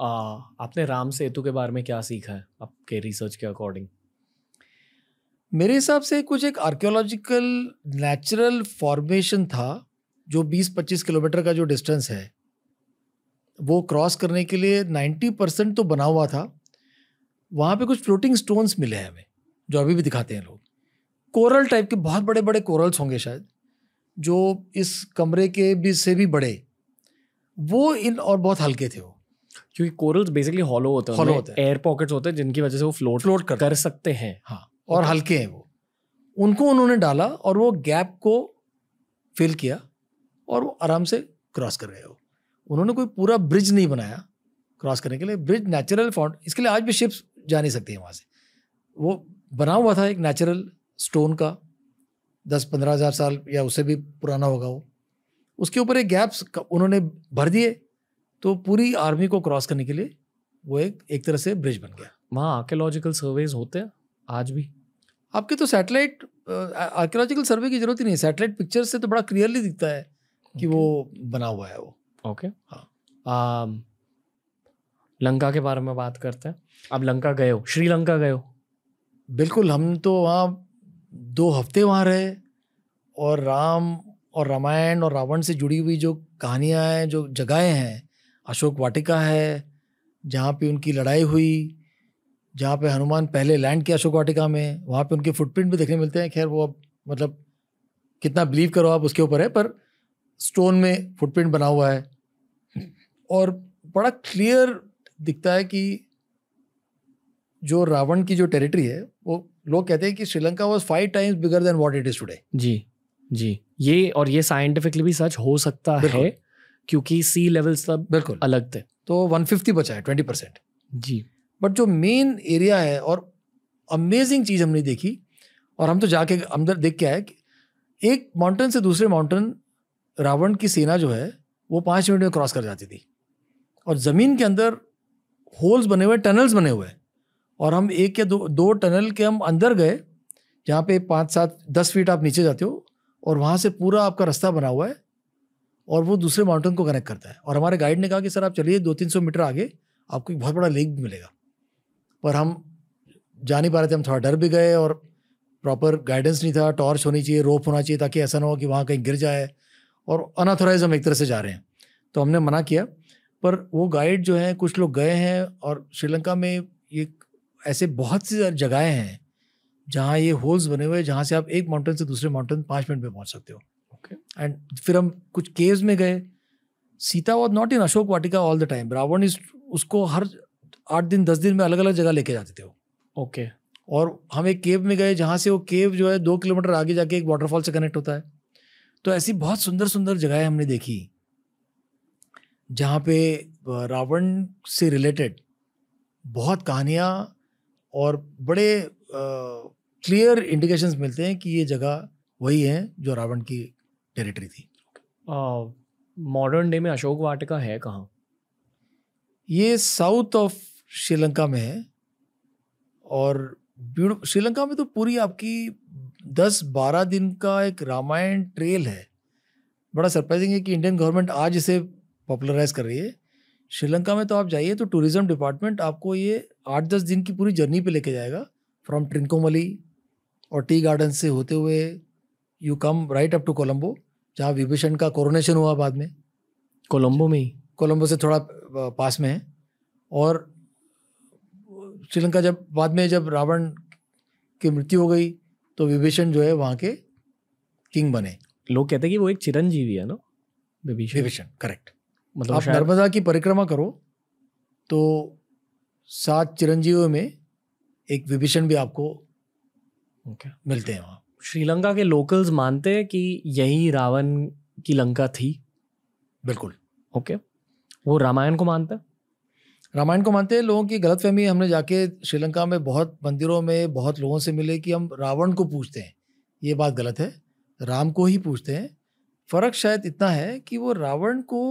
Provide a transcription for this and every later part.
आ, आपने राम सेतु के बारे में क्या सीखा है आपके रिसर्च के अकॉर्डिंग मेरे हिसाब से कुछ एक आर्कियोलॉजिकल नेचुरल फॉर्मेशन था जो 20-25 किलोमीटर का जो डिस्टेंस है वो क्रॉस करने के लिए 90 परसेंट तो बना हुआ था वहाँ पे कुछ फ्लोटिंग स्टोन्स मिले हैं हमें जो अभी भी दिखाते हैं लोग कोरल टाइप के बहुत बड़े बड़े कोरल्स होंगे शायद जो इस कमरे के भी से भी बड़े वो इन और बहुत हल्के थे वो क्योंकि कोरल्स बेसिकली हॉलो होते हैं होते हैं एयर पॉकेट्स होते हैं जिनकी वजह से वो फ्लोट फ्लोट कर, कर सकते हैं हाँ और हल्के हैं वो उनको उन्होंने डाला और वो गैप को फिल किया और वो आराम से क्रॉस कर रहे हो उन्होंने कोई पूरा ब्रिज नहीं बनाया क्रॉस करने के लिए ब्रिज नेचुरल फाउंड इसके लिए आज भी शिप्स जा नहीं सकती हैं वहाँ से वो बना हुआ था एक नेचुरल स्टोन का दस पंद्रह हज़ार साल या उससे भी पुराना होगा वो उसके ऊपर एक गैप्स उन्होंने भर दिए तो पूरी आर्मी को क्रॉस करने के लिए वो एक एक तरह से ब्रिज बन गया वहाँ आर्कियोलॉजिकल सर्वेज होते हैं आज भी आपके तो सैटेलाइट आर्कियोलॉजिकल सर्वे की जरूरत ही नहीं सैटेलाइट पिक्चर से तो बड़ा क्लियरली दिखता है कि okay. वो बना हुआ है वो ओके okay. हाँ लंका के बारे में बात करते हैं आप लंका गए हो श्रीलंका गए हो बिल्कुल हम तो वहाँ दो हफ्ते वहाँ रहे और राम और रामायण और रावण से जुड़ी हुई जो कहानियाँ हैं जो जगहें हैं अशोक वाटिका है जहाँ पे उनकी लड़ाई हुई जहाँ पे हनुमान पहले लैंड किया अशोक वाटिका में वहाँ पे उनके फुटप्रिंट भी देखने मिलते हैं खैर वो अब मतलब कितना बिलीव करो आप उसके ऊपर है पर स्टोन में फुटप्रिंट बना हुआ है और बड़ा क्लियर दिखता है कि जो रावण की जो टेरिटरी है वो लोग कहते हैं कि Sri Lanka was five times bigger than what it is today जी जी ये और ये साइंटिफिकली भी सच हो सकता है क्योंकि सी लेवल्स सब बिल्कुल अलग थे तो 150 बचा है 20 परसेंट जी बट जो मेन एरिया है और अमेजिंग चीज़ हमने देखी और हम तो जाके अंदर तो देख के आए कि एक माउंटेन से दूसरे माउंटेन रावण की सेना जो है वो पाँच मिनट में क्रॉस कर जाती थी और ज़मीन के अंदर होल्स बने हुए टनल्स बने हुए और हम एक या दो दो टनल के हम अंदर गए जहाँ पे पाँच सात दस फीट आप नीचे जाते हो और वहाँ से पूरा आपका रास्ता बना हुआ है और वो दूसरे माउंटेन को कनेक्ट करता है और हमारे गाइड ने कहा कि सर आप चलिए दो तीन सौ मीटर आगे आपको एक बहुत बड़ा लेक भी मिलेगा पर हम जा नहीं पा रहे थे हम थोड़ा डर भी गए और प्रॉपर गाइडेंस नहीं था टॉर्च होनी चाहिए रोप होना चाहिए ताकि ऐसा ना हो कि वहाँ कहीं गिर जाए और अनऑथोराइज हम एक तरह से जा रहे हैं तो हमने मना किया पर वो गाइड जो हैं कुछ लोग गए हैं और श्रीलंका में ये ऐसे बहुत सी जगहें हैं जहाँ ये होल्स बने हुए हैं जहाँ से आप एक माउंटेन से दूसरे माउंटेन पाँच मिनट में पहुँच सकते हो एंड फिर हम कुछ केव्स में गए Sita was not in Ashok Vatika all the time Ravana is उसको हर आठ दिन दस दिन में अलग अलग जगह लेके जाते थे वो ओके okay. और हम एक केव में गए जहाँ से वो केव जो है दो किलोमीटर आगे जाके एक वाटरफॉल से कनेक्ट होता है तो ऐसी बहुत सुंदर सुंदर जगहें हमने देखी जहाँ पे रावण से रिलेटेड बहुत कहानियाँ और बड़े क्लियर इंडिकेशंस मिलते हैं कि ये जगह वही है जो रावण की टेरिटरी थी मॉडर्न डे में अशोक वाटिका है कहाँ ये साउथ ऑफ श्रीलंका में है और श्रीलंका में तो पूरी आपकी दस बारह दिन का एक रामायण ट्रेल है बड़ा सरप्राइजिंग है कि इंडियन गवर्नमेंट आज इसे पॉपुलराइज कर रही है श्रीलंका में तो आप जाइए तो टूरिज्म डिपार्टमेंट आपको ये आठ दस दिन की पूरी जर्नी पे लेके जाएगा फ्रॉम ट्रिंकोमली और टी गार्डन से होते हुए you come right up to Colombo जहाँ विभीषण का कोरोनेशन हुआ बाद में कोलंबो में ही कोलंबो से थोड़ा पास में है और श्रीलंका जब बाद में जब रावण की मृत्यु हो गई तो विभीषण जो है वहाँ के किंग बने लोग कहते हैं कि वो एक चिरंजीवी है ना विभीषण विभीषण करेक्ट मतलब आप नर्मदा की परिक्रमा करो तो सात चिरंजीवियों में एक विभीषण भी आपको okay. मिलते हैं वहाँ श्रीलंका के लोकल्स मानते हैं कि यही रावण की लंका थी बिल्कुल ओके वो रामायण को मानते रामायण को मानते हैं लोगों की गलत फहमी हमने जाके श्रीलंका में बहुत मंदिरों में बहुत लोगों से मिले कि हम रावण को पूछते हैं ये बात गलत है राम को ही पूछते हैं फ़र्क शायद इतना है कि वो रावण को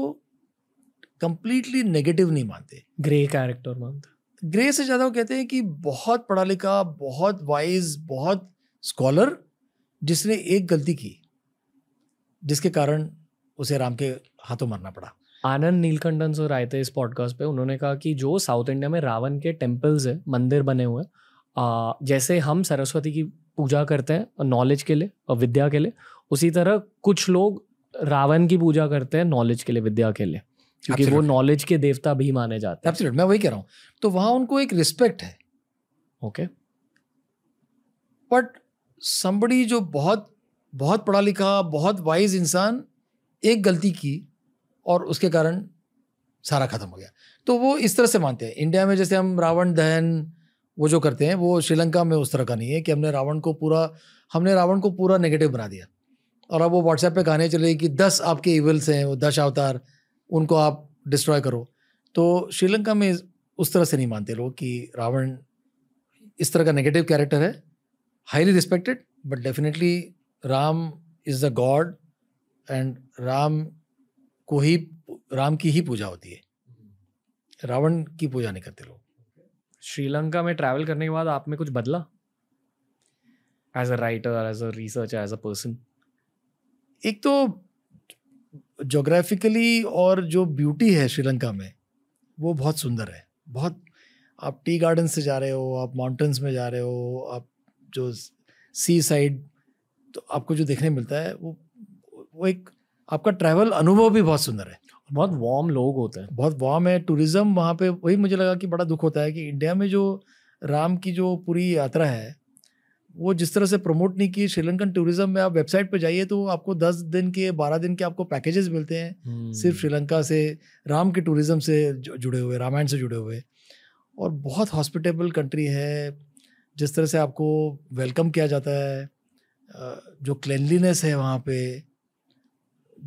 कंप्लीटली नेगेटिव नहीं मानते ग्रे कैरेक्टर मानते ग्रे से ज़्यादा वो कहते हैं कि बहुत पढ़ा लिखा बहुत वाइज बहुत स्कॉलर जिसने एक गलती की जिसके कारण उसे राम के हाथों मरना पड़ा आनंद नीलकंडन सर आए थे इस पॉडकास्ट पे उन्होंने कहा कि जो साउथ इंडिया में रावण के टेम्पल्स है मंदिर बने हुए आ, जैसे हम सरस्वती की पूजा करते हैं नॉलेज के लिए और विद्या के लिए उसी तरह कुछ लोग रावण की पूजा करते हैं नॉलेज के लिए विद्या के लिए क्योंकि वो नॉलेज के देवता भी माने जाते हैं मैं वही कह रहा हूँ तो वहाँ उनको एक रिस्पेक्ट है ओके okay. बट समबड़ी जो बहुत बहुत पढ़ा लिखा बहुत वाइज इंसान एक गलती की और उसके कारण सारा ख़त्म हो गया तो वो इस तरह से मानते हैं इंडिया में जैसे हम रावण दहन वो जो करते हैं वो श्रीलंका में उस तरह का नहीं है कि हमने रावण को पूरा हमने रावण को पूरा नेगेटिव बना दिया और अब वो व्हाट्सएप पे कहानी चले कि दस आपके इवल्स हैं वो दस अवतार उनको आप डिस्ट्रॉय करो तो श्रीलंका में उस तरह से नहीं मानते लोग कि रावण इस तरह का नेगेटिव कैरेक्टर है highly respected but definitely Ram is the god and Ram को ही राम की ही पूजा होती है रावण की पूजा नहीं करते लोग श्रीलंका में ट्रैवल करने के बाद आप में कुछ बदला as a writer as a researcher as a person एक तो जोग्राफिकली और जो ब्यूटी है श्रीलंका में वो बहुत सुंदर है बहुत आप टी गार्डन से जा रहे हो आप माउंटेन्स में जा रहे हो आप जो सी साइड तो आपको जो देखने मिलता है वो वो एक आपका ट्रैवल अनुभव भी बहुत सुंदर है बहुत वार्म लोग होते हैं बहुत वार्म है टूरिज्म वहाँ पे वही मुझे लगा कि बड़ा दुख होता है कि इंडिया में जो राम की जो पूरी यात्रा है वो जिस तरह से प्रमोट नहीं की श्रीलंकन टूरिज्म में आप वेबसाइट पर जाइए तो आपको दस दिन के बारह दिन के आपको पैकेजेस मिलते हैं हम्म। सिर्फ श्रीलंका से राम के टूरिज्म से जुड़े हुए रामायण से जुड़े हुए और बहुत हॉस्पिटेबल कंट्री है जिस तरह से आपको वेलकम किया जाता है जो क्लेनलीनेस है वहाँ पे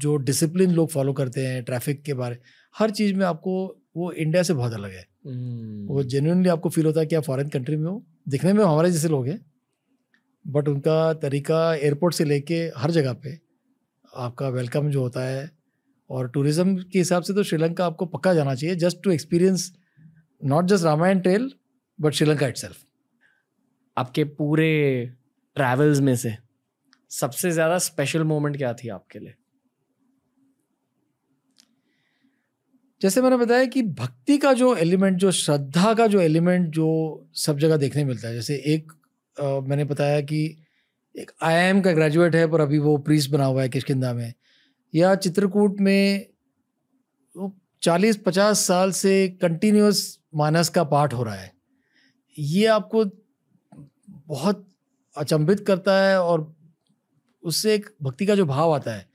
जो डिसिप्लिन लोग फॉलो करते हैं ट्रैफिक के बारे हर चीज़ में आपको वो इंडिया से बहुत अलग है hmm. वो जेन्यनली आपको फील होता है कि आप फॉरेन कंट्री में हो दिखने में हमारे जैसे लोग हैं बट उनका तरीका एयरपोर्ट से लेके हर जगह पे आपका वेलकम जो होता है और टूरिज़्म के हिसाब से तो श्रीलंका आपको पक्का जाना चाहिए just to experience not just Ramayan trail but Sri Lanka itself आपके पूरे ट्रैवल्स में से सबसे ज्यादा स्पेशल मोमेंट क्या थी आपके लिए जैसे मैंने बताया कि भक्ति का जो एलिमेंट जो श्रद्धा का जो एलिमेंट जो सब जगह देखने मिलता है जैसे एक आ, मैंने बताया कि एक आई का ग्रेजुएट है पर अभी वो प्रीस बना हुआ है किशकिंदा में या चित्रकूट में वो चालीस पचास साल से कंटिन्यूस मानस का पाठ हो रहा है ये आपको बहुत अचंभित करता है और उससे एक भक्ति का जो भाव आता है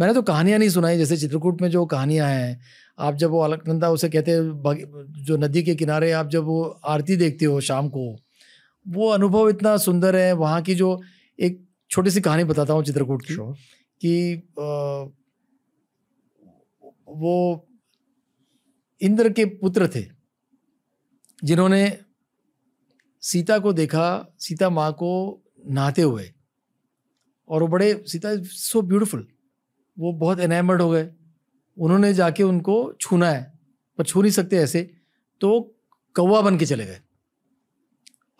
मैंने तो कहानियाँ नहीं सुनाई जैसे चित्रकूट में जो कहानियाँ हैं आप जब वो अलकनंदा उसे कहते हैं जो नदी के किनारे आप जब वो आरती देखते हो शाम को वो अनुभव इतना सुंदर है वहाँ की जो एक छोटी सी कहानी बताता हूँ चित्रकूट की कि वो इंद्र के पुत्र थे जिन्होंने सीता को देखा सीता माँ को नहाते हुए और वो बड़े सीता इज सो ब्यूटिफुल वो बहुत एनेमर्ड हो गए उन्होंने जाके उनको छूना है पर छू नहीं सकते ऐसे तो कौवा बन के चले गए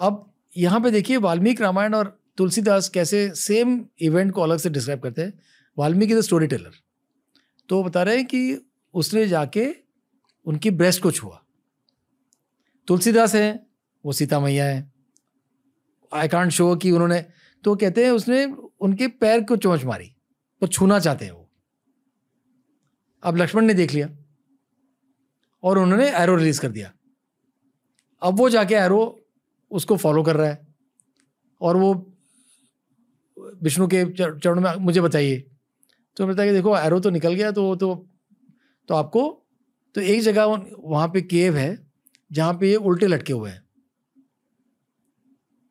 अब यहाँ पे देखिए वाल्मीकि रामायण और तुलसीदास कैसे सेम इवेंट को अलग से डिस्क्राइब करते हैं वाल्मीकि द स्टोरी टेलर तो बता रहे हैं कि उसने जाके उनकी ब्रेस्ट को छुआ तुलसीदास हैं वो सीता मैया है आई कॉन्ट शो कि उन्होंने तो कहते हैं उसने उनके पैर को चोंच मारी वो छूना चाहते हैं वो अब लक्ष्मण ने देख लिया और उन्होंने एरो रिलीज कर दिया अब वो जाके एरो उसको फॉलो कर रहा है और वो विष्णु के चरण में मुझे बताइए तो बताया कि देखो एरो तो निकल गया तो तो तो आपको तो एक जगह वहाँ पे केव है जहाँ पे ये उल्टे लटके हुए हैं